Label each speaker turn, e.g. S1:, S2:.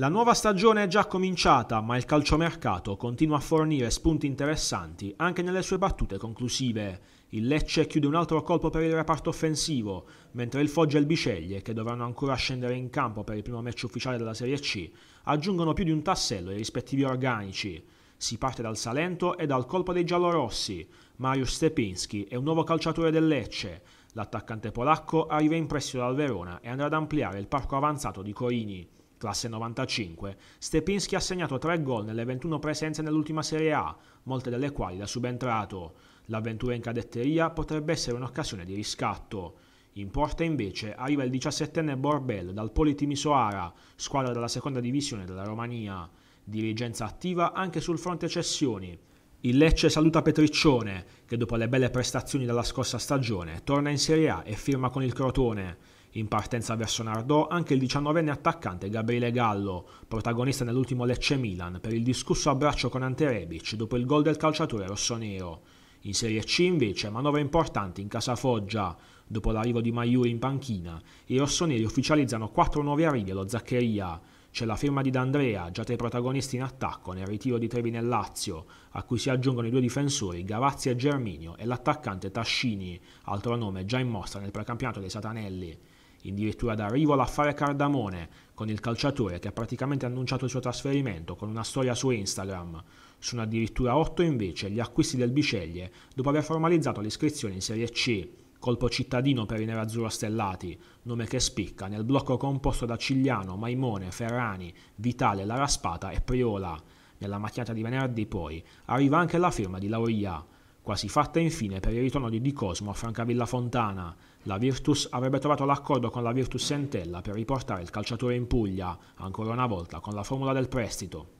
S1: La nuova stagione è già cominciata, ma il calciomercato continua a fornire spunti interessanti anche nelle sue battute conclusive. Il Lecce chiude un altro colpo per il reparto offensivo, mentre il Foggia e il Biceglie, che dovranno ancora scendere in campo per il primo match ufficiale della Serie C, aggiungono più di un tassello ai rispettivi organici. Si parte dal Salento e dal colpo dei giallorossi. Mariusz Stepinski è un nuovo calciatore del Lecce. L'attaccante polacco arriva in prestito dal Verona e andrà ad ampliare il parco avanzato di Corini classe 95, Stepinski ha segnato 3 gol nelle 21 presenze nell'ultima Serie A, molte delle quali da subentrato. L'avventura in cadetteria potrebbe essere un'occasione di riscatto. In porta invece arriva il 17enne Borbello dal Poli Timisoara, squadra della seconda divisione della Romania. Dirigenza attiva anche sul fronte cessioni. Il Lecce saluta Petriccione, che dopo le belle prestazioni della scorsa stagione torna in Serie A e firma con il Crotone. In partenza verso Nardò anche il 19enne attaccante Gabriele Gallo, protagonista nell'ultimo Lecce Milan per il discusso abbraccio con Ante Rebic dopo il gol del calciatore rossonero. In Serie C invece manovre importanti in casa Foggia. Dopo l'arrivo di Maiuri in panchina, i rossoneri ufficializzano quattro nuovi arrivi allo Zaccheria. C'è la firma di D'Andrea, già tra i protagonisti in attacco nel ritiro di Trevi nel Lazio, a cui si aggiungono i due difensori Gavazzi e Germinio e l'attaccante Tascini, altro nome già in mostra nel precampionato dei Satanelli in dirittura d'arrivo l'affare Cardamone, con il calciatore che ha praticamente annunciato il suo trasferimento con una storia su Instagram. Sono addirittura 8 invece gli acquisti del Biceglie dopo aver formalizzato l'iscrizione in Serie C. Colpo cittadino per i nerazzurro stellati, nome che spicca nel blocco composto da Cigliano, Maimone, Ferrani, Vitale, Laraspata e Priola. Nella mattinata di venerdì poi arriva anche la firma di Lauria quasi fatta infine per il ritorno di Di Cosmo a Francavilla Fontana. La Virtus avrebbe trovato l'accordo con la Virtus Sentella per riportare il calciatore in Puglia, ancora una volta con la formula del prestito.